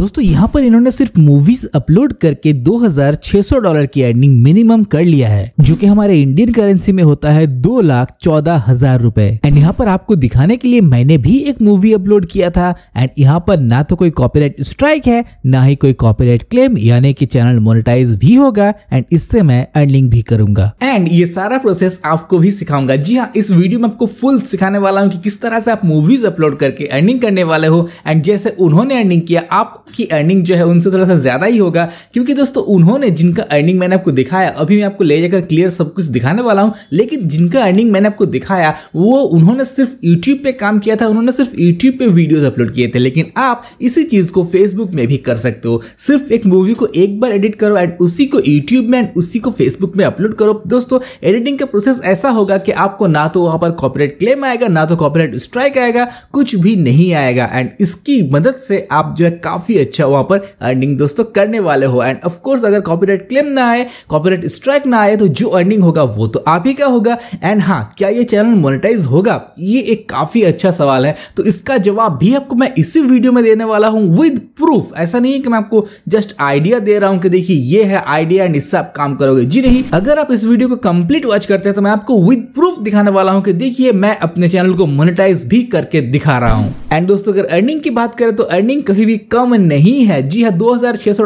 दोस्तों यहाँ पर इन्होंने सिर्फ मूवीज अपलोड करके 2600 डॉलर की अर्निंग मिनिमम कर लिया है जो कि हमारे इंडियन करेंसी में होता है दो लाख चौदह हजार रूपए एंड यहाँ पर आपको दिखाने के लिए मैंने भी एक मूवी अपलोड किया था एंड यहाँ पर ना तो कोई कॉपीराइट स्ट्राइक है ना ही कोई कॉपीराइट क्लेम यानी कि चैनल मोनिटाइज भी होगा एंड इससे मैं अर्निंग भी करूंगा एंड ये सारा प्रोसेस आपको भी सिखाऊंगा जी हाँ इस वीडियो में आपको फुल सिखाने वाला हूँ कि किस तरह से आप मूवीज अपलोड करके अर्निंग करने वाले हो एंड जैसे उन्होंने अर्निंग किया आप की अर्निंग जो है उनसे थोड़ा सा ज़्यादा ही होगा क्योंकि दोस्तों उन्होंने जिनका अर्निंग मैंने आपको दिखाया अभी मैं आपको ले जाकर क्लियर सब कुछ दिखाने वाला हूं लेकिन जिनका अर्निंग मैंने आपको दिखाया वो उन्होंने सिर्फ यूट्यूब पर काम किया था उन्होंने सिर्फ यूट्यूब पर वीडियोज़ अपलोड किए थे लेकिन आप इसी चीज़ को फेसबुक में भी कर सकते हो सिर्फ एक मूवी को एक बार एडिट करो एंड उसी को यूट्यूब में एंड उसी को फेसबुक में अपलोड करो दोस्तों एडिटिंग का प्रोसेस ऐसा होगा कि आपको ना तो वहां पर कॉपरेट क्लेम आएगा ना तो कॉपरेट स्ट्राइक आएगा कुछ भी नहीं आएगा एंड इसकी मदद से आप जो है काफ़ी अच्छा वहां पर अर्निंग दोस्तों करने वाले हो एंड ऑफकोर्स अगर कॉपीराइट क्लेम ना आए कॉपीराइट स्ट्राइक ना आए तो जो अर्निंग होगा वो तो आप ही का होगा एंड हाँ क्या ये चैनल मोनिटाइज होगा ये एक काफ़ी अच्छा सवाल है तो इसका जवाब भी आपको मैं इसी वीडियो में देने वाला हूँ विद प्रूफ ऐसा नहीं है कि मैं आपको जस्ट आइडिया दे रहा हूँ कि देखिए ये है आइडिया एंड इससे आप काम करोगे जी नहीं अगर आप इस वीडियो को कंप्लीट वॉच करते हैं तो मैं आपको विद प्रूफ दिखाने वाला हूँ कि देखिए मैं अपने चैनल को मोनिटाइज भी करके दिखा रहा हूँ एंड दोस्तों अगर अर्निंग की बात करें तो अर्निंग कभी भी कम नहीं है जी हाँ दो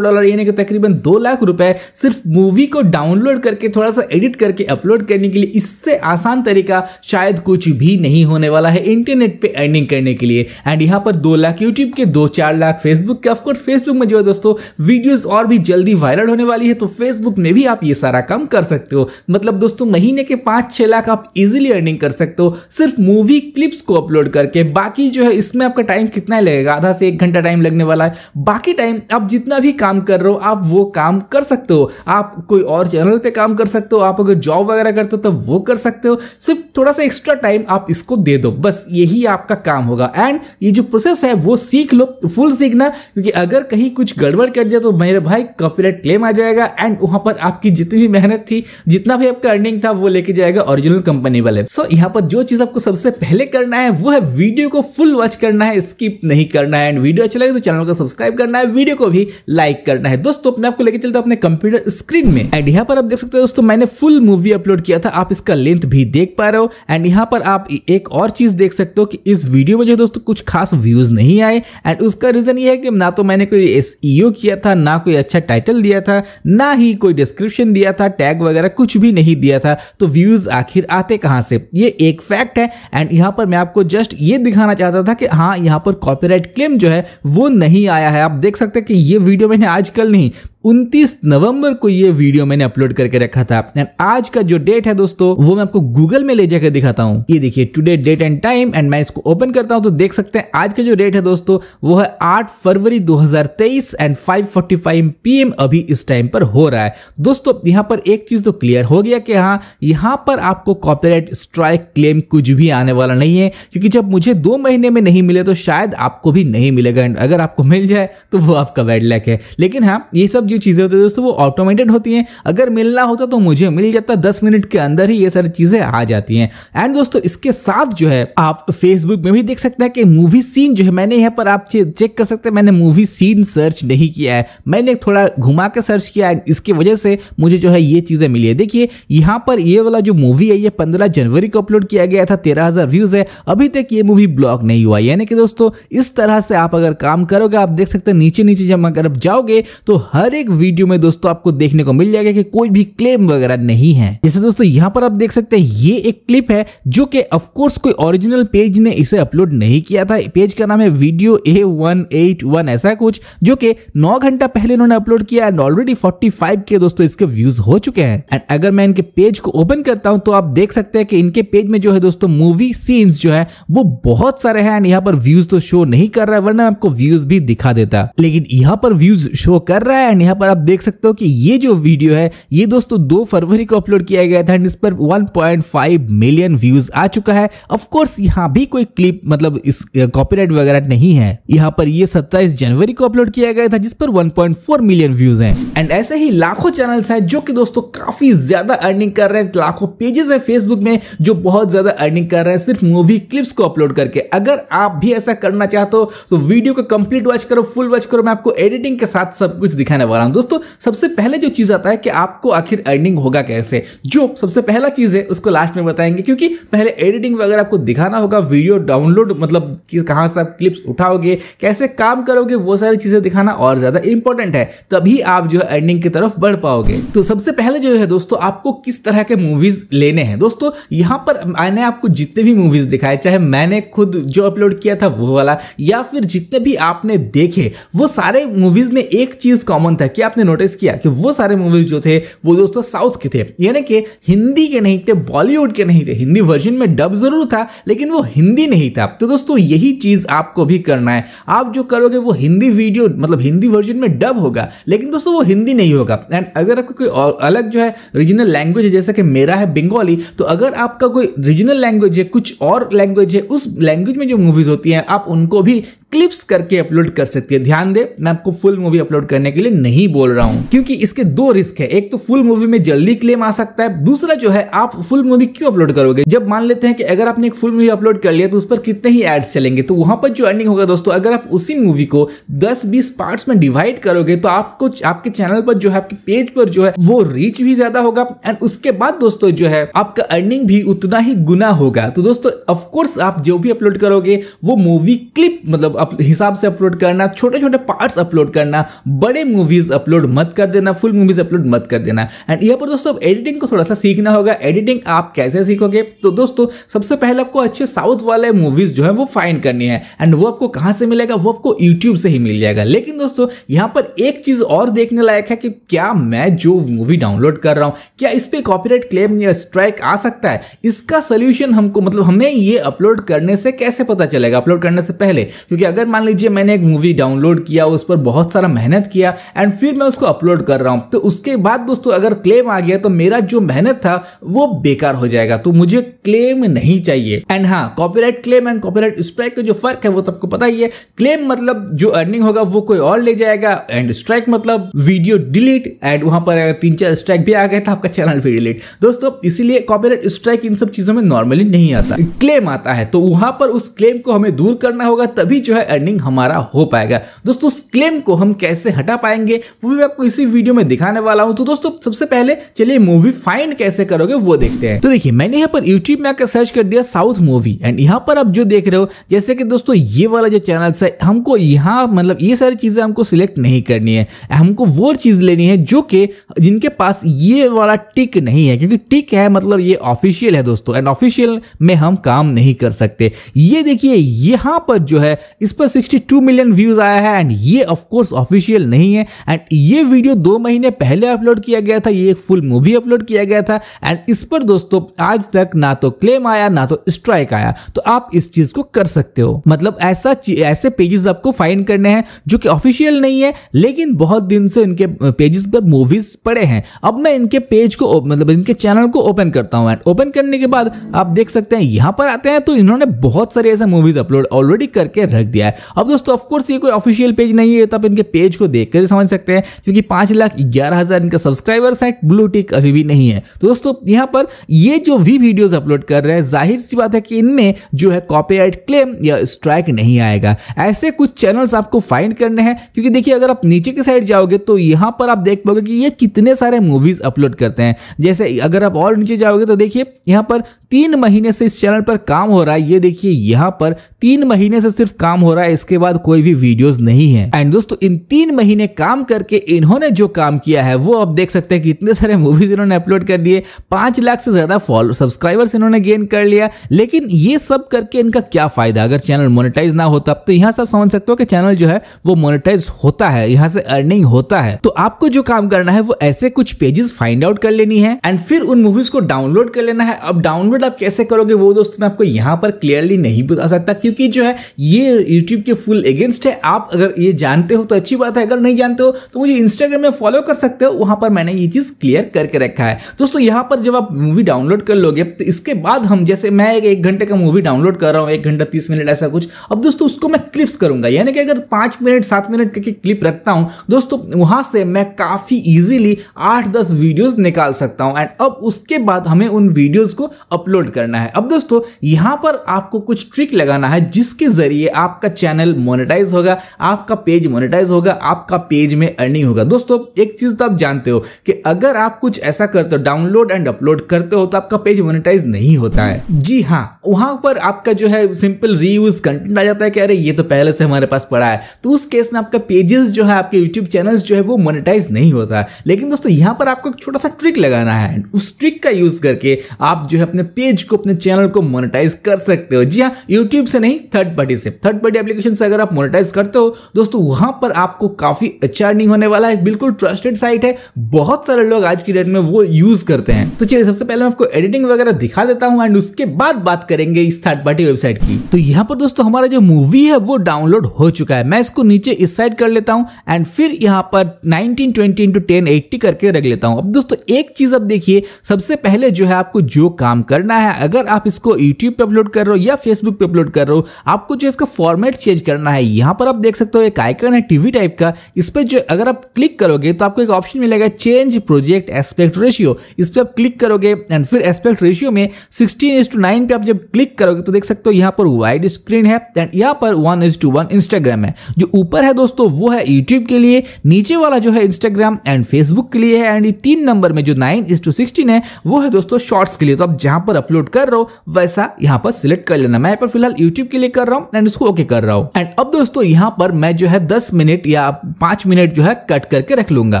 डॉलर यानी कि तकरीबन दो लाख रुपए सिर्फ मूवी को डाउनलोड करके थोड़ा सा एडिट करके अपलोड करने के लिए इससे आसान तरीका शायद कुछ भी नहीं होने वाला है इंटरनेट पे अर्निंग करने के लिए एंड यहाँ पर दो लाख यूट्यूब के दो चार लाख फेसबुक के ऑफकोर्स फेसबुक में जो है दोस्तों वीडियोज और भी जल्दी वायरल होने वाली है तो फेसबुक में भी आप ये सारा काम कर सकते हो मतलब दोस्तों महीने के पांच छह लाख आप इजिली अर्निंग कर सकते हो सिर्फ मूवी क्लिप्स को अपलोड करके बाकी जो है इसमें आपका टाइम कितना लगेगा आधा से एक घंटा टाइम लगने वाला है बाकी टाइम आप जितना भी काम कर रहे हो आप वो काम कर सकते हो आप कोई और चैनल पे काम कर सकते हो आप अगर जॉब वगैरह करते हो तो वो कर सकते हो सिर्फ थोड़ा सा एक्स्ट्रा टाइम आप इसको दे दो बस यही आपका काम होगा एंड ये जो प्रोसेस है वो सीख लो फुल सीखना क्योंकि अगर कहीं कुछ गड़बड़ कर दिया तो मेरे भाई कॉपीराइट क्लेम आ जाएगा एंड वहां पर आपकी जितनी भी मेहनत थी जितना भी आपका अर्निंग था वो लेके जाएगा ओरिजिनल कंपनी वाले सो यहाँ पर जो चीज आपको सबसे पहले करना है वो है वीडियो को फुल वॉच करना है स्किप नहीं करना है एंड वीडियो अच्छा लगे तो चैनल को सब्सक्राइब सब्सक्राइब करना है वीडियो को भी लाइक करना है दोस्तों मैं आपको लेके चलता हूँ अपने कंप्यूटर स्क्रीन में एंड यहाँ पर आप देख सकते हो दोस्तों मैंने फुल मूवी अपलोड किया था आप इसका लेंथ भी देख पा रहे हो एंड यहाँ पर आप एक और चीज देख सकते हो कि इस वीडियो में जो दोस्तों कुछ खास व्यूज नहीं आए एंड उसका रीजन ये है कि ना तो मैंने कोई एस e किया था ना कोई अच्छा टाइटल दिया था ना ही कोई डिस्क्रिप्शन दिया था टैग वगैरह कुछ भी नहीं दिया था तो व्यूज आखिर आते कहाँ से ये एक फैक्ट है एंड यहाँ पर मैं आपको जस्ट ये दिखाना चाहता था कि हाँ यहाँ पर कॉपीराइट क्लेम जो है वो नहीं आया आया है आप देख सकते हैं कि ये वीडियो मैंने आजकल नहीं उनतीस नवंबर को ये वीडियो मैंने अपलोड करके रखा था एंड आज का जो डेट है दोस्तों वो मैं आपको गूगल में ले जाकर दिखाता हूँ ये देखिए today date and time and मैं इसको ओपन करता हूँ तो देख सकते हैं आज का जो डेट है दोस्तों वो है आठ फरवरी 2023 एंड 5:45 पीएम अभी इस टाइम पर हो रहा है दोस्तों यहाँ पर एक चीज तो क्लियर हो गया कि हाँ यहाँ पर आपको कॉपीराइट स्ट्राइक क्लेम कुछ भी आने वाला नहीं है क्योंकि जब मुझे दो महीने में नहीं मिले तो शायद आपको भी नहीं मिलेगा एंड अगर आपको मिल जाए तो वो आपका बैड लैक है लेकिन हाँ ये सब जो चीज़ें होती है दोस्तों वो ऑटोमेटेड होती हैं अगर मिलना होता तो मुझे मिल जाता दस मिनट के अंदर ही ये सारी चीज़ें आ जाती हैं एंड दोस्तों इसके साथ जो है आप फेसबुक में भी देख सकते हैं कि मूवी सीन जो है मैंने यहाँ पर आप चेक कर सकते हैं मैंने मूवी सीन सर्च नहीं किया है मैंने थोड़ा घुमा के सर्च किया एंड इसकी वजह से मुझे जो है ये चीज़ें मिली है देखिए यहाँ पर ये वाला जो मूवी है ये पंद्रह जनवरी को अपलोड किया गया था तेरह हज़ार व्यूज़ है अभी तक ये मूवी ब्लॉक नहीं हुआ यानी कि दोस्तों इस तरह से आप अगर काम करोगे आप देख सकते हैं नीचे नीचे जब अगर आप जाओगे तो हर एक एक वीडियो में दोस्तों आपको देखने को मिल जाएगा कि कोई भी क्लेम वगैरह नहीं है जैसे दोस्तों यहाँ पर आप देख सकते हैं ये एक क्लिप है जो कि ऑफकोर्स कोई ओरिजिनल पेज ने इसे अपलोड नहीं किया था पेज का नाम है video A one eight one ऐसा कुछ जो कि नौ घंटा पहले इन्होंने अपलोड किया एंड ऑलरेडी फोर्टी फाइव के दोस्तों इसके व्यूज हो चुके हैं एंड अगर मैं इनके पेज को ओपन करता हूँ तो आप देख सकते हैं कि इनके पेज में जो है दोस्तों मूवी सीन्स जो है वो बहुत सारे हैं एंड यहाँ पर व्यूज तो शो नहीं कर रहा है वरना आपको व्यूज भी दिखा देता लेकिन यहाँ पर व्यूज शो कर रहा है एंड यहाँ पर आप देख सकते हो कि ये जो वीडियो है ये दोस्तों दो फरवरी को अपलोड किया गया था एंड इस पर 1.5 मिलियन व्यूज आ चुका है ऑफकोर्स यहाँ भी कोई क्लिप मतलब इस कॉपीराइट वगैरह नहीं है यहाँ पर ये 27 जनवरी को अपलोड किया गया था जिस पर 1.4 मिलियन व्यूज हैं एंड ऐसे ही लाखों चैनल्स हैं जो कि दोस्तों काफी ज्यादा अर्निंग कर रहे हैं लाखों पेजेस है फेसबुक में जो बहुत ज्यादा अर्निंग कर रहे हैं सिर्फ मूवी क्लिप्स को अपलोड करके अगर आप भी ऐसा करना चाहते हो तो वीडियो को कंप्लीट वॉच करो फुल वॉच करो मैं आपको एडिटिंग के साथ सब कुछ दिखाने वाला रहा हूं दोस्तों सबसे पहले जो चीज़ आता है कि आपको आखिर अर्निंग होगा कैसे जो सबसे पहला चीज़ है उसको लास्ट में बताएंगे क्योंकि पहले एडिटिंग वगैरह आपको दिखाना होगा वीडियो डाउनलोड मतलब कि कहाँ से आप क्लिप्स उठाओगे कैसे काम करोगे वो सारी चीज़ें दिखाना और ज़्यादा इंपॉर्टेंट है तभी आप जो है अर्निंग की तरफ बढ़ पाओगे तो सबसे पहले जो है दोस्तों आपको किस तरह के मूवीज लेने हैं दोस्तों यहां पर मैंने आपको जितने भी मूवीज दिखाए चाहे मैंने खुद जो अपलोड किया था वो वाला या फिर जितने भी आपने देखे वो सारे मूवीज में एक चीज़ कॉमन था था कि आपने नोटिस किया कि वो सारे मूवीज जो थे वो दोस्तों साउथ के थे यानी कि हिंदी के नहीं थे बॉलीवुड के नहीं थे हिंदी वर्जन में डब जरूर था लेकिन वो हिंदी नहीं था तो दोस्तों यही चीज़ आपको भी करना है आप जो करोगे वो हिंदी वीडियो मतलब हिंदी वर्जन में डब होगा लेकिन दोस्तों वो हिंदी नहीं होगा एंड अगर आपका कोई अलग जो है रीजनल लैंग्वेज है जैसे कि मेरा है बंगाली तो अगर आपका कोई रीजनल लैंग्वेज है कुछ और लैंग्वेज है उस लैंग्वेज में जो मूवीज़ होती हैं आप उनको भी क्लिप्स करके अपलोड कर सकती है ध्यान दे मैं आपको फुल मूवी अपलोड करने के लिए नहीं बोल रहा हूँ क्योंकि इसके दो रिस्क है एक तो फुल मूवी में जल्दी क्लेम आ सकता है दूसरा जो है आप फुल मूवी क्यों अपलोड करोगे जब मान लेते हैं कि अगर आपने एक फुल मूवी अपलोड कर लिया तो उस पर कितने ही एड्स चलेंगे तो वहां पर जो अर्निंग होगा दोस्तों अगर आप उसी मूवी को दस बीस पार्ट में डिवाइड करोगे तो आपको आपके चैनल पर जो है आपके पेज पर जो है वो रीच भी ज्यादा होगा एंड उसके बाद दोस्तों जो है आपका अर्निंग भी उतना ही गुना होगा तो दोस्तों ऑफकोर्स आप जो भी अपलोड करोगे वो मूवी क्लिप मतलब हिसाब से अपलोड करना छोटे छोटे पार्ट्स अपलोड करना बड़े मूवीज अपलोड मत कर देना फुल मूवीज अपलोड मत कर देना एंड यहाँ पर दोस्तों एडिटिंग को थोड़ा सा सीखना होगा एडिटिंग आप कैसे सीखोगे तो दोस्तों सबसे पहले आपको अच्छे साउथ वाले मूवीज जो है वो फाइंड करनी है एंड वो आपको कहाँ से मिलेगा वो आपको यूट्यूब से ही मिल जाएगा लेकिन दोस्तों यहाँ पर एक चीज और देखने लायक है कि क्या मैं जो मूवी डाउनलोड कर रहा हूँ क्या इस पर कॉपीराइट क्लेम या स्ट्राइक आ सकता है इसका सोल्यूशन हमको मतलब हमें ये अपलोड करने से कैसे पता चलेगा अपलोड करने से पहले क्योंकि अगर मान लीजिए मैंने एक मूवी डाउनलोड किया उस पर बहुत सारा मेहनत किया एंड फिर मैं उसको अपलोड कर रहा हूँ तो उसके बाद दोस्तों अगर क्लेम आ गया तो मेरा जो मेहनत था वो बेकार हो जाएगा तो मुझे क्लेम नहीं चाहिए एंड हाँ copyright claim and copyright strike का जो फर्क है वो सबको तो पता ही है क्लेम मतलब जो अर्निंग होगा वो कोई और ले जाएगा एंड स्ट्राइक मतलब वीडियो डिलीट एंड वहां पर अगर तीन चार स्ट्राइक भी आ गए तो आपका चैनल भी डिलीट दोस्तों इसीलिए कॉपीराइट स्ट्राइक इन सब चीजों में नॉर्मली नहीं आता क्लेम आता है तो वहां पर उस क्लेम को हमें दूर करना होगा तभी जो है का अर्निंग हमारा हो पाएगा दोस्तों उस क्लेम को हम कैसे हटा पाएंगे वो भी आपको इसी वीडियो में दिखाने वाला हूँ तो दोस्तों सबसे पहले चलिए मूवी फाइंड कैसे करोगे वो देखते हैं तो देखिए मैंने यहाँ पर यूट्यूब में आकर सर्च कर दिया साउथ मूवी एंड यहाँ पर आप जो देख रहे हो जैसे कि दोस्तों ये वाला जो चैनल है हमको यहाँ मतलब ये सारी चीज़ें हमको सिलेक्ट नहीं करनी है हमको वो चीज़ लेनी है जो कि जिनके पास ये वाला टिक नहीं है क्योंकि टिक है मतलब ये ऑफिशियल है दोस्तों एंड ऑफिशियल में हम काम नहीं कर सकते ये देखिए यहां पर जो है इस पर 62 मिलियन व्यूज आया है एंड ये ऑफकोर्स ऑफिशियल नहीं है एंड ये वीडियो दो महीने पहले अपलोड किया गया था ये एक फुल मूवी अपलोड किया गया था एंड इस पर दोस्तों आज तक ना तो क्लेम आया ना तो स्ट्राइक आया तो आप इस चीज को कर सकते हो मतलब ऐसा ऐसे पेजेस आपको फाइन करने हैं जो कि ऑफिशियल नहीं है लेकिन बहुत दिन से इनके पेजेस पर मूवीज पड़े हैं अब मैं इनके पेज को मतलब इनके चैनल को ओपन करता हूँ एंड ओपन करने के बाद आप देख सकते हैं यहाँ पर आते हैं तो इन्होंने बहुत सारी ऐसे मूवीज अपलोड ऑलरेडी करके रख दिया है अब दोस्तों ऑफकोर्स ये कोई ऑफिशियल पेज नहीं है तो आप इनके पेज को देख कर समझ सकते हैं क्योंकि पांच लाख ग्यारह हज़ार इनके सब्सक्राइबर्स हैं ब्लू टिक अभी भी नहीं है तो दोस्तों यहां पर ये जो भी वीडियोज़ अपलोड कर रहे हैं जाहिर सी बात है कि इनमें जो है कॉपीराइट क्लेम या स्ट्राइक नहीं आएगा ऐसे कुछ चैनल्स आपको फाइंड करने हैं क्योंकि देखिए अगर आप नीचे की साइड जाओगे तो यहां पर आप देख पाओगे कि ये कितने सारे मूवीज़ अपलोड करते हैं जैसे अगर आप और नीचे जाओगे तो देखिए यहां पर तीन महीने से इस चैनल पर काम हो रहा है ये देखिए यहां पर तीन महीने से सिर्फ काम हो रहा है इसके बाद कोई भी वीडियोस नहीं है एंड दोस्तों इन तीन महीने काम करके इन्होंने जो काम किया है वो आप देख सकते हैं कि इतने सारे मूवीज इन्होंने अपलोड कर दिए पांच लाख से ज्यादा फॉलो सब्सक्राइबर्स इन्होंने गेन कर लिया लेकिन ये सब करके इनका क्या फायदा अगर चैनल मोनिटाइज ना होता तो यहां से आप समझ सकते हो कि चैनल जो है वो मोनिटाइज होता है यहां से अर्निंग होता है तो आपको जो काम करना है वो ऐसे कुछ पेजेस फाइंड आउट कर लेनी है एंड फिर उन मूवीज को डाउनलोड कर लेना है अब डाउनलोड आप कैसे करोगे वो दोस्तों मैं आपको यहां पर क्लियरली नहीं बता सकता क्योंकि जो है ये यूट्यूब के फुल अगेंस्ट है आप अगर ये जानते हो तो अच्छी बात है अगर नहीं जानते हो तो मुझे इंस्टाग्राम में फॉलो कर सकते हो वहां पर मैंने ये चीज़ क्लियर करके रखा है दोस्तों यहां पर जब आप मूवी डाउनलोड कर लोगे तो इसके बाद हम जैसे मैं एक एक घंटे का मूवी डाउनलोड कर रहा हूँ एक घंटा तीस मिनट ऐसा कुछ अब दोस्तों उसको मैं क्लिप्स करूंगा यानी कि अगर पांच मिनट सात मिनट करके क्लिप रखता हूँ दोस्तों वहां से मैं काफ़ी ईजिली आठ दस वीडियोज़ निकाल सकता हूँ एंड अब उसके बाद हमें उन वीडियोज़ को अपलोड करना है अब दोस्तों यहां पर आपको कुछ ट्रिक लगाना है जिसके ज़रिए आप आपका चैनल मोनेटाइज होगा आपका पेज मोनेटाइज होगा आपका पेज में अर्निंग होगा दोस्तों एक चीज़ तो आप जानते हो कि अगर आप कुछ ऐसा करते हो डाउनलोड एंड अपलोड करते हो तो आपका पेज मोनेटाइज नहीं होता है जी हाँ वहां पर आपका जो है सिंपल रीयूज कंटेंट आ जाता है कि अरे ये तो पहले से हमारे पास पड़ा है तो उस केस में आपका पेजेस जो है आपके यूट्यूब चैनल जो है वो मोनेटाइज नहीं होता है लेकिन दोस्तों यहाँ पर आपको एक छोटा सा ट्रिक लगाना है उस ट्रिक का यूज़ करके आप जो है अपने पेज को अपने चैनल को मोनेटाइज कर सकते हो जी हाँ यूट्यूब से नहीं थर्ड पार्टी से थर्ड पार्टी थर्ड एप्लीकेशन से अगर आप मोनिटाइज करते हो दोस्तों वहां पर आपको काफी अच्छा अर्निंग होने वाला है बिल्कुल ट्रस्टेड साइट है बहुत सारे लोग आज की डेट में वो यूज करते हैं तो चलिए सबसे पहले मैं आपको एडिटिंग वगैरह दिखा देता हूँ एंड उसके बाद बात करेंगे इस थर्ड पार्टी वेबसाइट की तो यहाँ पर दोस्तों हमारा जो मूवी है वो डाउनलोड हो चुका है मैं इसको नीचे इस साइड कर लेता हूँ एंड फिर यहाँ पर nineteen twenty into ten eighty करके रख लेता हूँ अब दोस्तों एक चीज अब देखिए सबसे पहले जो है आपको जो काम करना है अगर आप इसको यूट्यूब पे अपलोड कर रहे हो या फेसबुक पे अपलोड कर रहे हो आपको जो इसका फॉर्मेट फॉर्मेट चेंज करना है यहाँ पर आप देख सकते हो एक आइकन है टीवी टाइप का इस पर जो अगर आप क्लिक करोगे तो आपको एक ऑप्शन मिलेगा चेंज प्रोजेक्ट एस्पेक्ट रेशियो इस पर आप क्लिक करोगे एंड फिर एस्पेक्ट रेशियो में सिक्सटीन इज टू नाइन पर आप जब क्लिक करोगे तो देख सकते हो यहाँ पर वाइड स्क्रीन है एंड यहाँ पर one is to one Instagram है जो ऊपर है दोस्तों वो है यूट्यूब के लिए नीचे वाला जो है इंस्टाग्राम एंड फेसबुक के लिए है एंड तीन नंबर में जो नाइन इज टू सिक्सटीन है वो है दोस्तों शॉर्ट्स के लिए तो आप जहां पर अपलोड कर रहे हो वैसा यहाँ पर सिलेक्ट कर लेना मैं यहाँ पर फिलहाल यूट्यूब के लिए कर रहा हूँ एंड इसको ओके कर कर रहा हूँ एंड अब दोस्तों यहाँ पर मैं जो है दस मिनट या पांच मिनट जो है कट करके रख लूंगा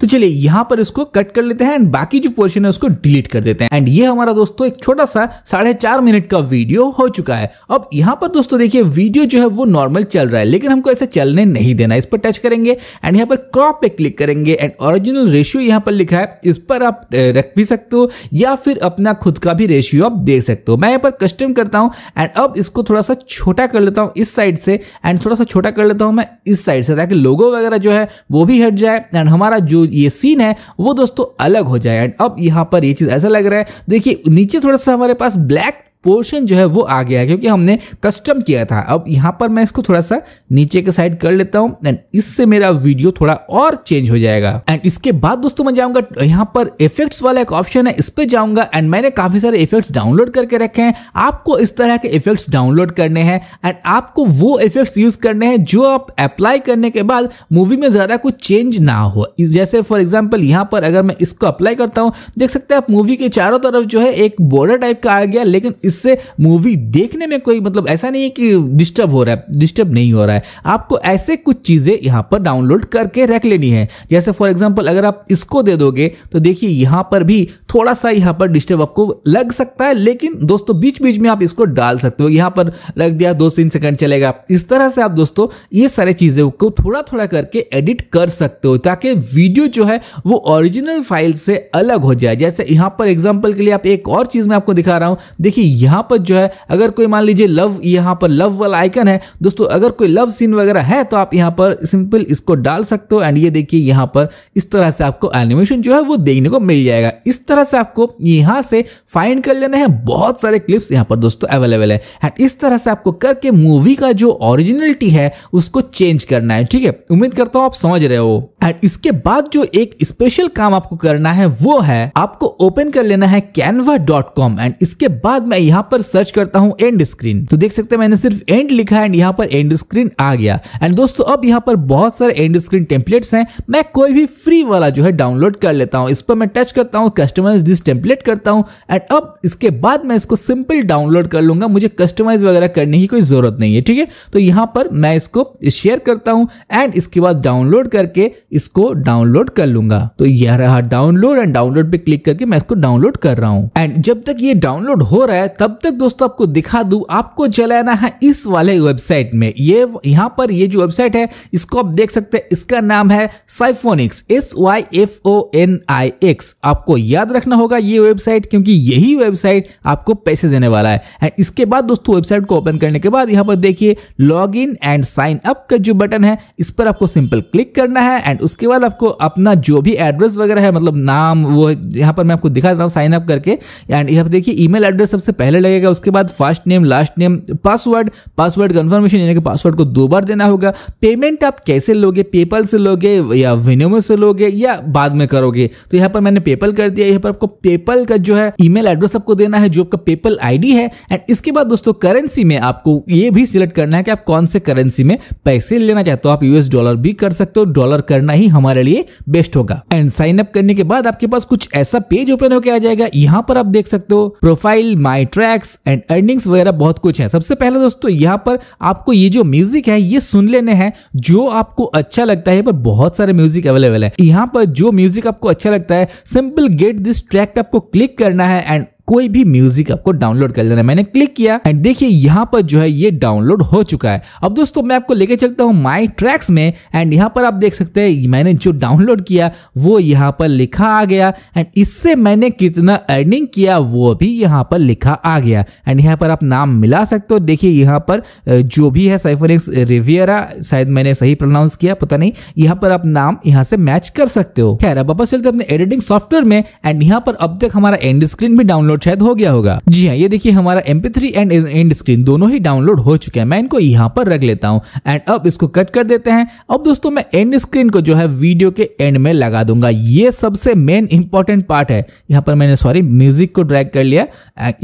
तो चलिए यहाँ पर इसको कट कर लेते हैं एंड बाकी जो पोर्शन है उसको डिलीट कर देते हैं एंड ये हमारा दोस्तों एक छोटा सा साढ़े चार मिनट का वीडियो हो चुका है अब यहाँ पर दोस्तों देखिए वीडियो जो है वो नॉर्मल चल रहा है लेकिन हमको ऐसे चलने नहीं देना इस पर टच करेंगे एंड यहाँ पर क्रॉप पे क्लिक करेंगे एंड ओरिजिनल रेशियो यहाँ पर लिखा है इस पर आप रख भी सकते हो या फिर अपना खुद का भी रेशियो आप देख सकते हो मैं यहाँ पर कस्टम करता हूँ एंड अब इसको थोड़ा सा छोटा कर लेता हूँ इस साइड साइड से एंड थोड़ा सा छोटा कर लेता हूँ मैं इस साइड से ताकि लोगो वगैरह जो है वो भी हट जाए एंड हमारा जो ये सीन है वो दोस्तों अलग हो जाए एंड अब यहाँ पर ये चीज़ ऐसा लग रहा है देखिए नीचे थोड़ा सा हमारे पास ब्लैक पोर्शन जो है वो आ गया क्योंकि हमने कस्टम किया था अब यहाँ पर मैं इसको थोड़ा सा नीचे के साइड कर लेता हूँ एंड इससे मेरा वीडियो थोड़ा और चेंज हो जाएगा एंड इसके बाद दोस्तों मैं जाऊँगा यहाँ पर इफेक्ट्स वाला एक ऑप्शन है इस पर जाऊँगा एंड मैंने काफ़ी सारे इफेक्ट्स डाउनलोड करके रखे हैं आपको इस तरह के इफेक्ट्स डाउनलोड करने हैं एंड आपको वो इफेक्ट्स यूज़ करने हैं जो आप अप्लाई करने के बाद मूवी में ज़्यादा कुछ चेंज ना हो जैसे फॉर एग्जाम्पल यहाँ पर अगर मैं इसको अप्लाई करता हूँ देख सकते हैं आप मूवी के चारों तरफ जो है एक बॉर्डर टाइप का आ गया लेकिन इस जिससे मूवी देखने में कोई मतलब ऐसा नहीं है कि डिस्टर्ब हो रहा है डिस्टर्ब नहीं हो रहा है आपको ऐसे कुछ चीज़ें यहाँ पर डाउनलोड करके रख लेनी है जैसे फॉर एग्जाम्पल अगर आप इसको दे दोगे तो देखिए यहाँ पर भी थोड़ा सा यहाँ पर डिस्टर्ब आपको लग सकता है लेकिन दोस्तों बीच बीच में आप इसको डाल सकते हो यहाँ पर लग दिया दो तीन सेकंड चलेगा इस तरह से आप दोस्तों ये सारे चीजें को थोड़ा थोड़ा करके एडिट कर सकते हो ताकि वीडियो जो है वो ओरिजिनल फाइल से अलग हो जाए जैसे यहां पर एग्जाम्पल के लिए आप एक और चीज़ में आपको दिखा रहा हूं देखिए यहां पर जो है अगर कोई मान लीजिए लव यहां पर लव वाला आइकन है दोस्तों अगर कोई लव सीन वगैरह है तो आप यहां पर सिंपल इसको डाल सकते हो एंड ये देखिए यहां पर इस तरह से आपको एनिमेशन जो है वो देखने को मिल जाएगा इस तरह से आपको यहां से फाइंड कर लेने हैं बहुत सारे क्लिप्स यहां पर दोस्तों अवेलेबल है एंड इस तरह से आपको करके मूवी का जो ओरिजिनलिटी है उसको चेंज करना है ठीक है उम्मीद करता हूं आप समझ रहे हो एंड इसके बाद जो एक स्पेशल काम आपको करना है वो है आपको ओपन कर लेना है कैनवा डॉट कॉम एंड इसके बाद मैं यहाँ पर सर्च करता हूँ एंड स्क्रीन तो देख सकते हैं मैंने सिर्फ एंड लिखा है एंड यहाँ पर एंड स्क्रीन आ गया एंड दोस्तों अब यहाँ पर बहुत सारे एंड स्क्रीन टेम्पलेट्स हैं मैं कोई भी फ्री वाला जो है डाउनलोड कर लेता हूँ इस पर मैं टच करता हूँ कस्टमाइज दिस टेम्पलेट करता हूँ एंड अब इसके बाद मैं इसको सिंपल डाउनलोड कर लूंगा मुझे कस्टमाइज वगैरह करने की कोई जरूरत नहीं है ठीक है तो यहाँ पर मैं इसको शेयर करता हूँ एंड इसके बाद डाउनलोड करके इसको डाउनलोड कर लूंगा तो यह रहा डाउनलोड एंड डाउनलोड पे क्लिक करके मैं इसको डाउनलोड कर रहा हूँ एंड जब तक ये डाउनलोड हो रहा है तब तक दोस्तों आपको दिखा दू आपको चलाना है इस वाले वेबसाइट में ये यहाँ पर ये जो वेबसाइट है इसको आप देख सकते हैं इसका नाम है Syfonix S Y F O N I X आपको याद रखना होगा ये वेबसाइट क्योंकि यही वेबसाइट आपको पैसे देने वाला है एंड इसके बाद दोस्तों वेबसाइट को ओपन करने के बाद यहाँ पर देखिए log in and sign up का जो बटन है इस पर आपको सिंपल क्लिक करना है एंड उसके बाद आपको अपना जो भी एड्रेस वगैरह है मतलब नाम वो यहाँ पर मैं आपको दिखा देता हूँ साइन अप करके एंड यहाँ देखिए ईमेल एड्रेस सबसे पहले लगेगा उसके बाद first name last name password password confirmation यानी कि पासवर्ड को दो बार देना होगा पेमेंट आप कैसे लोगे पेपल से लोगे या विनोमो से लोगे या बाद में करोगे तो यहाँ पर मैंने पेपल कर दिया यहाँ पर आपको पेपल का जो है ईमेल एड्रेस आपको देना है जो आपका पेपल आईडी है एंड इसके बाद दोस्तों करेंसी में आपको ये भी सिलेक्ट करना है कि आप कौन से करेंसी में पैसे लेना चाहते हो आप यूएस डॉलर भी कर सकते हो डॉलर करना करना ही हमारे लिए बेस्ट होगा एंड साइन अप करने के बाद आपके पास कुछ ऐसा पेज ओपन होकर आ जाएगा यहाँ पर आप देख सकते हो profile my tracks and earnings वगैरह बहुत कुछ है सबसे पहले दोस्तों यहाँ पर आपको ये जो म्यूजिक है ये सुन लेने हैं जो आपको अच्छा लगता है पर बहुत सारे म्यूजिक अवेलेबल है यहाँ पर जो म्यूजिक आपको अच्छा लगता है सिंपल गेट दिस ट्रैक पे आपको क्लिक करना है एंड कोई भी म्यूजिक आपको डाउनलोड कर लेना है मैंने क्लिक किया एंड देखिए यहाँ पर जो है ये डाउनलोड हो चुका है अब दोस्तों मैं आपको लेके चलता हूँ माई ट्रैक्स में एंड यहाँ पर आप देख सकते हैं मैंने जो डाउनलोड किया वो यहाँ पर लिखा आ गया एंड इससे मैंने कितना अर्निंग किया वो भी यहाँ पर लिखा आ गया एंड यहाँ पर आप नाम मिला सकते हो देखिए यहाँ पर जो भी है साइफोनिक्स रिवियरा शायद मैंने सही प्रोनाउंस किया पता नहीं यहाँ पर आप नाम यहाँ से मैच कर सकते हो खैर अब वापस चलते अपने एडिटिंग सॉफ्टवेयर में एंड यहाँ पर अब तक हमारा एंड स्क्रीन भी डाउनलोड डाउनलोड शायद हो गया होगा जी हाँ ये देखिए हमारा MP3 एंड एंड स्क्रीन दोनों ही डाउनलोड हो चुके हैं मैं इनको यहाँ पर रख लेता हूँ एंड अब इसको कट कर देते हैं अब दोस्तों मैं एंड स्क्रीन को जो है वीडियो के एंड में लगा दूंगा ये सबसे मेन इंपॉर्टेंट पार्ट है यहाँ पर मैंने सॉरी म्यूजिक को ड्रैग कर लिया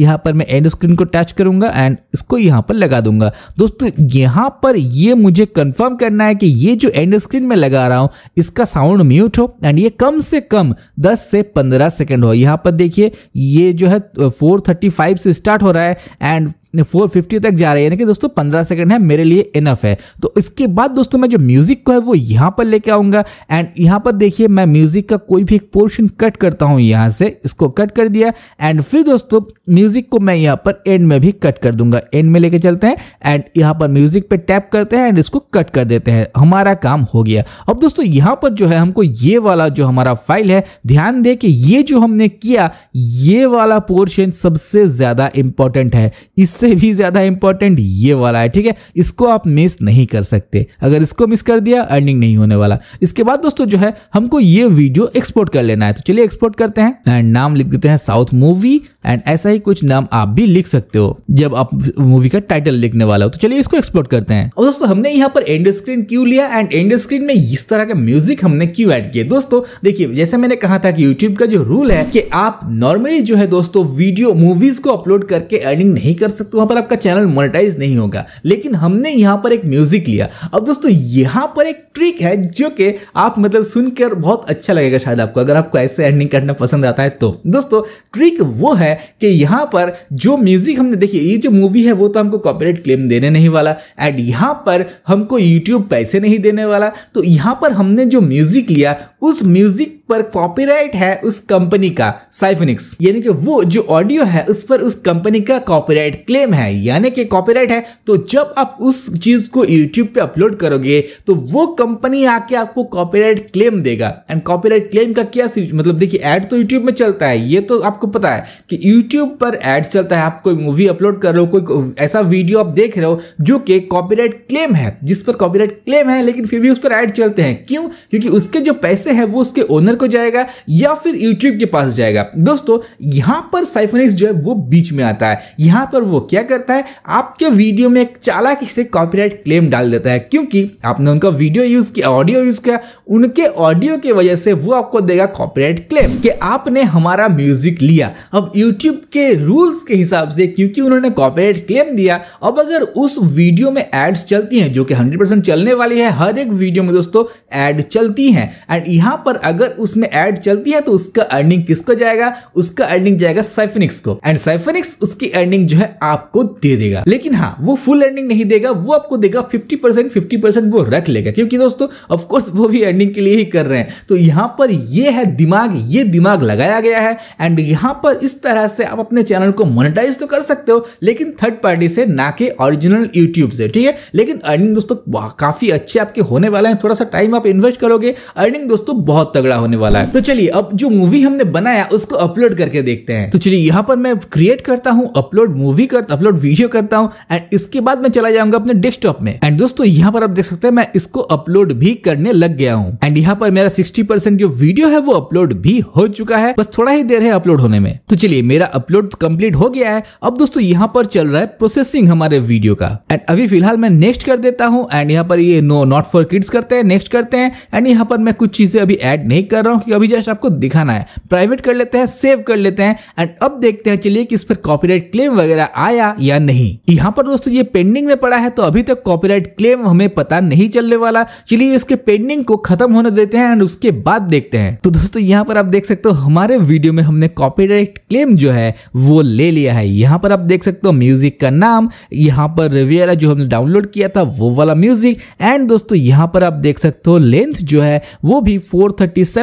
यहाँ पर मैं एंड स्क्रीन को टच करूंगा एंड इसको यहाँ पर लगा दूंगा दोस्तों यहाँ पर ये मुझे कन्फर्म करना है कि ये जो एंड स्क्रीन में लगा रहा हूँ इसका साउंड म्यूट हो एंड ये कम से कम दस से पंद्रह सेकेंड हो यहाँ पर देखिए ये जो है फोर थर्टी फाइव से स्टार्ट हो रहा है एंड फोर फिफ्टी तक जा रही है यानी कि दोस्तों पंद्रह सेकंड है मेरे लिए इनफ है तो इसके बाद दोस्तों मैं जो म्यूजिक को है वो यहां पर लेके आऊंगा एंड यहां पर देखिए मैं म्यूजिक का कोई भी एक पोर्शन कट करता हूं यहाँ से इसको कट कर दिया एंड फिर दोस्तों म्यूजिक को मैं यहाँ पर एंड में भी कट कर दूंगा एंड में लेके चलते हैं एंड यहां पर म्यूजिक पर टैप करते हैं एंड इसको कट कर देते हैं हमारा काम हो गया अब दोस्तों यहाँ पर जो है हमको ये वाला जो हमारा फाइल है ध्यान दे कि ये जो हमने किया ये वाला पोर्शन सबसे ज्यादा इंपॉर्टेंट है इस उससे भी ज़्यादा इंपॉर्टेंट ये वाला है ठीक है इसको आप मिस नहीं कर सकते अगर इसको मिस कर दिया अर्निंग नहीं होने वाला इसके बाद दोस्तों जो है हमको ये वीडियो एक्सपोर्ट कर लेना है तो चलिए एक्सपोर्ट करते हैं एंड नाम लिख देते हैं साउथ मूवी एंड ऐसा ही कुछ नाम आप भी लिख सकते हो जब आप मूवी का टाइटल लिखने वाला हो तो चलिए इसको एक्सपोर्ट करते हैं और दोस्तों हमने यहाँ पर एंड स्क्रीन क्यों लिया एंड एंड स्क्रीन में इस तरह का म्यूजिक हमने क्यों ऐड किया दोस्तों देखिए जैसे मैंने कहा था कि यूट्यूब का जो रूल है कि आप नॉर्मली जो है दोस्तों वीडियो मूवीज को अपलोड करके अर्निंग नहीं कर सकते सकते हो पर आपका चैनल मोनेटाइज नहीं होगा लेकिन हमने यहां पर एक म्यूज़िक लिया अब दोस्तों यहां पर एक ट्रिक है जो कि आप मतलब सुनकर बहुत अच्छा लगेगा शायद आपको अगर आपको ऐसे एंडिंग करना पसंद आता है तो दोस्तों ट्रिक वो है कि यहां पर जो म्यूज़िक हमने देखिए ये जो मूवी है वो तो हमको कॉपरेट क्लेम देने नहीं वाला एंड यहां पर हमको यूट्यूब पैसे नहीं देने वाला तो यहां पर हमने जो म्यूज़िक लिया उस म्यूज़िक पर कॉपीराइट है उस कंपनी का साइफिनिक्स यानी कि वो जो ऑडियो है उस पर उस कंपनी का कॉपीराइट क्लेम है यानी कि कॉपीराइट है तो जब आप उस चीज को यूट्यूब पे अपलोड करोगे तो वो कंपनी आके आपको कॉपीराइट क्लेम देगा एंड कॉपीराइट क्लेम का क्या सीज? मतलब देखिए एड तो यूट्यूब में चलता है ये तो आपको पता है कि यूट्यूब पर एड चलता है आप कोई मूवी अपलोड कर रहे हो कोई ऐसा वीडियो आप देख रहे हो जो कि कॉपीराइट क्लेम है जिस पर कॉपीराइट क्लेम है लेकिन फिर भी उस पर एड चलते हैं क्यों क्योंकि उसके जो पैसे हैं वो उसके ओनर को जाएगा या फिर यूट्यूब के पास जाएगा दोस्तों यहां पर साइफोनिक्स जो है वो बीच में आता है यहां पर वो क्या करता है आपके वीडियो में एक चालाकी से कॉपीराइट क्लेम डाल देता है क्योंकि आपने उनका वीडियो यूज किया ऑडियो यूज किया उनके ऑडियो की वजह से वो आपको देगा कॉपीराइट क्लेम कि आपने हमारा म्यूजिक लिया अब यूट्यूब के रूल्स के हिसाब से क्योंकि उन्होंने कॉपीराइट क्लेम दिया अब अगर उस वीडियो में एड्स चलती हैं जो कि 100% चलने वाली है हर एक वीडियो में दोस्तों एड चलती हैं एंड यहां पर अगर उस उसमें एड चलती है तो उसका अर्निंग किसको जाएगा उसका अर्निंग जाएगा साइफेनिक्स को एंड साइफेनिक्स उसकी अर्निंग जो है आपको दे देगा लेकिन हाँ वो फुल अर्निंग नहीं देगा वो आपको देगा फिफ्टी परसेंट फिफ्टी परसेंट वो रख लेगा क्योंकि दोस्तों ऑफकोर्स वो भी अर्निंग के लिए ही कर रहे हैं तो यहाँ पर ये है दिमाग ये दिमाग लगाया गया है एंड यहाँ पर इस तरह से आप अपने चैनल को मोनिटाइज तो कर सकते हो लेकिन थर्ड पार्टी से ना के ओरिजिनल यूट्यूब से ठीक है लेकिन अर्निंग दोस्तों काफी अच्छे आपके होने वाले हैं थोड़ा सा टाइम आप इन्वेस्ट करोगे अर्निंग दोस्तों बहुत तगड़ा होने होने वाला है तो चलिए अब जो मूवी हमने बनाया उसको अपलोड करके देखते हैं तो चलिए यहाँ पर मैं क्रिएट करता हूँ अपलोड मूवी करता अपलोड वीडियो करता हूँ एंड इसके बाद मैं चला जाऊंगा अपने डेस्कटॉप में एंड दोस्तों यहाँ पर आप देख सकते हैं मैं इसको अपलोड भी करने लग गया हूँ एंड यहाँ पर मेरा सिक्सटी जो वीडियो है वो अपलोड भी हो चुका है बस थोड़ा ही देर है अपलोड होने में तो चलिए मेरा अपलोड कंप्लीट हो गया है अब दोस्तों यहाँ पर चल रहा है प्रोसेसिंग हमारे वीडियो का एंड अभी फिलहाल मैं नेक्स्ट कर देता हूँ एंड यहाँ पर ये नो नॉट फॉर किड्स करते हैं नेक्स्ट करते हैं एंड यहाँ पर मैं कुछ चीजें अभी एड नहीं कर कर रहा हूं कि अभी जस्ट आपको दिखाना है प्राइवेट कर लेते हैं सेव कर लेते हैं एंड अब देखते हैं चलिए कि इस पर कॉपीराइट क्लेम वगैरह आया या नहीं यहां पर दोस्तों ये पेंडिंग में पड़ा है तो अभी तक कॉपीराइट क्लेम हमें पता नहीं चलने वाला चलिए इसके पेंडिंग को खत्म होने देते हैं एंड उसके बाद देखते हैं तो दोस्तों यहाँ पर आप देख सकते हो हमारे वीडियो में हमने कॉपीराइट क्लेम जो है वो ले लिया है यहाँ पर आप देख सकते हो म्यूजिक का नाम यहाँ पर रिवियरा जो हमने डाउनलोड किया था वो वाला म्यूजिक एंड दोस्तों यहाँ पर आप देख सकते हो लेंथ जो है वो भी फोर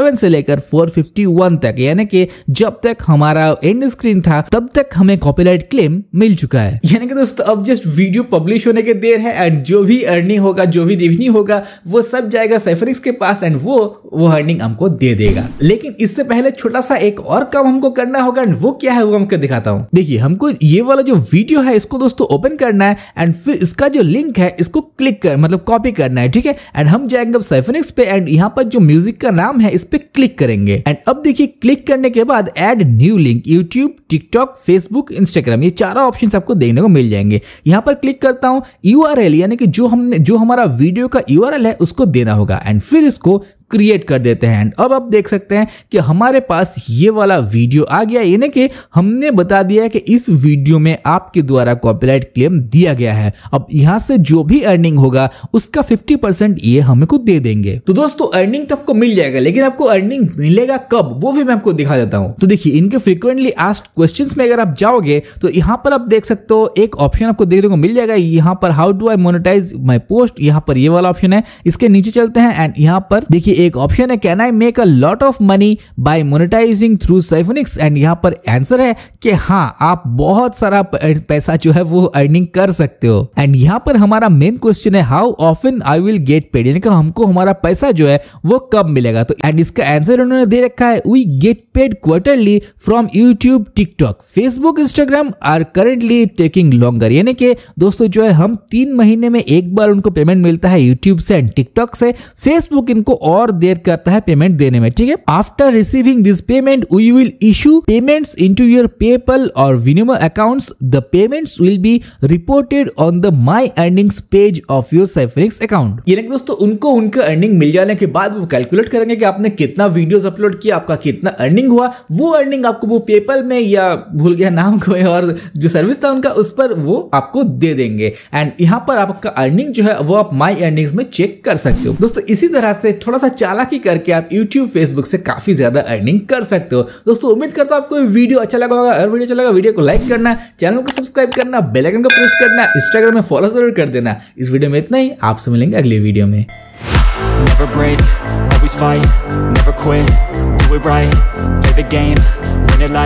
47 से लेकर 451 तक यानी कि जब तक हमारा एंड स्क्रीन था तब तक हमें कॉपीराइट क्लेम मिल चुका है यानी कि दोस्तों अब जस्ट वीडियो पब्लिश होने के देर है एंड जो भी अर्निंग होगा जो भी रेवन्यू होगा वो सब जाएगा साइफरिक्स के पास एंड वो वो अर्निंग हमको दे देगा लेकिन इससे पहले छोटा सा एक और काम हमको करना होगा एंड वो क्या है वो हमको दिखाता हूँ देखिए हमको ये वाला जो वीडियो है इसको दोस्तों ओपन करना है एंड फिर इसका जो लिंक है इसको क्लिक कर मतलब कॉपी करना है ठीक है एंड हम जाएंगे सेफनिक्स पे एंड यहाँ पर जो म्यूजिक का नाम है इस पर पे क्लिक करेंगे एंड अब देखिए क्लिक करने के बाद add new link YouTube TikTok Facebook Instagram ये चारों ऑप्शन आपको देखने को मिल जाएंगे यहाँ पर क्लिक करता हूँ यू यानी कि जो हमने जो हमारा वीडियो का यू है उसको देना होगा एंड फिर इसको क्रिएट कर देते हैं अब आप देख सकते हैं कि हमारे पास ये वाला वीडियो आ गया यानी कि हमने बता दिया है कि इस वीडियो में आपके द्वारा कॉपीराइट क्लेम दिया गया है अब यहाँ से जो भी अर्निंग होगा उसका 50 परसेंट ये हमें को दे देंगे तो दोस्तों अर्निंग तो आपको मिल जाएगा लेकिन आपको अर्निंग मिलेगा कब वो भी मैं आपको दिखा देता हूँ तो देखिये इनके फ्रिक्वेंटली आस्ट क्वेश्चन में अगर आप जाओगे तो यहाँ पर आप देख सकते हो एक ऑप्शन आपको देखने को मिल जाएगा यहाँ पर how do I monetize my post यहाँ पर ये वाला ऑप्शन है इसके नीचे चलते हैं एंड यहाँ पर देखिए एक ऑप्शन है can I make a lot of money by monetizing through Syfonix and यहां पर आंसर है कि हाँ आप बहुत सारा पैसा जो है वो अर्निंग कर सकते हो एंड यहां पर हमारा मेन क्वेश्चन है how often I will get paid यानी कि हमको हमारा पैसा जो है वो कब मिलेगा तो एंड इसका आंसर उन्होंने दे रखा है we get paid quarterly from YouTube TikTok Facebook Instagram are currently taking longer यानी कि दोस्तों जो है हम तीन महीने में एक बार उनको पेमेंट मिलता है यूट्यूब से एंड टिकटॉक से फेसबुक इनको और और देर करता है पेमेंट देने में ठीक है after receiving this payment we will issue payments into your PayPal or Venmo accounts the payments will be reported on the my earnings page of your Syfonix account यानी दोस्तों उनको उनका अर्निंग मिल जाने के बाद वो कैलकुलेट करेंगे कि आपने कितना वीडियोस अपलोड किया आपका कितना अर्निंग हुआ वो अर्निंग आपको वो पेपल में या भूल गया नाम को और जो सर्विस था उनका उस पर वो आपको दे देंगे एंड यहाँ पर आपका अर्निंग जो है वो आप माई अर्निंग्स में चेक कर सकते हो दोस्तों इसी तरह से थोड़ा सा चालाकी करके आप YouTube, Facebook से काफी ज्यादा अर्निंग कर सकते हो दोस्तों उम्मीद करता हूँ आपको वीडियो अच्छा लगा होगा अगर वीडियो अच्छा लगा वीडियो को लाइक करना चैनल को सब्सक्राइब करना बेलाइकन को प्रेस करना इंस्टाग्राम में फॉलो जरूर कर देना इस वीडियो में इतना ही आपसे मिलेंगे अगले वीडियो में Never break, always fight, never quit, do it right, play the game, win it like